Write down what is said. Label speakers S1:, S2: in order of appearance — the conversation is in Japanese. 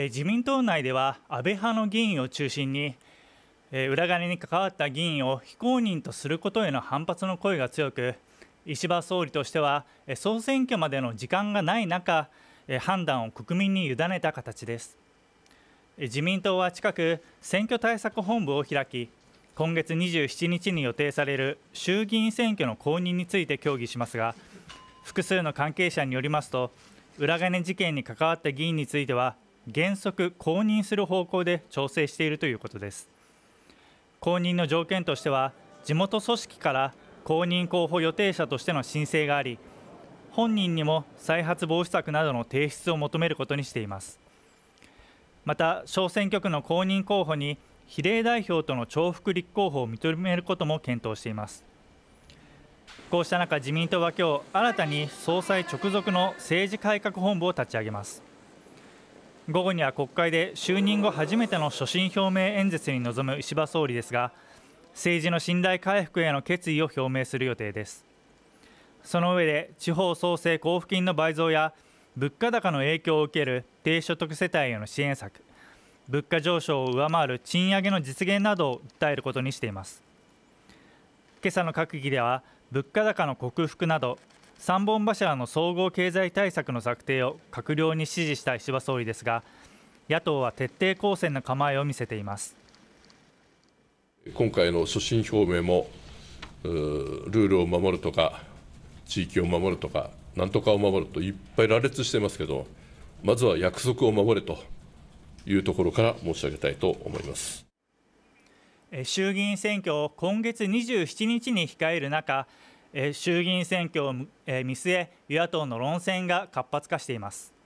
S1: え自民党内では安倍派の議員を中心に、え裏金に関わった議員を非公認とすることへの反発の声が強く石破総理としては、え総選挙までの時間がない中、え判断を国民に委ねた形です、え自民党は近く選挙対策本部を開き今月27日に予定される衆議院選挙の公認について協議しますが複数の関係者によりますと裏金事件に関わった議員については原則公認する方向で調整しているということです公認の条件としては地元組織から公認候補予定者としての申請があり本人にも再発防止策などの提出を求めることにしていますまた小選挙区の公認候補に比例代表との重複立候補を認めることも検討していますこうした中自民党は今日新たに総裁直属の政治改革本部を立ち上げます午後には国会で就任後初めての所信表明演説に臨む石破総理ですが政治の信頼回復への決意を表明する予定ですその上で地方創生交付金の倍増や物価高の影響を受ける低所得世帯への支援策物価上昇を上回る賃上げの実現などを訴えることにしています今朝の閣議では物価高の克服など3本柱の総合経済対策の策定を閣僚に指示した石破総理ですが野党は徹底抗戦の構えを見せています
S2: 今回の所信表明もルールを守るとか地域を守るとかなんとかを守るといっぱい羅列してますけどまずは約束を守れというところから申し上げたいと思います
S1: 衆議院選挙を今月27日に控える中衆議院選挙を見据え与野党の論戦が活発化しています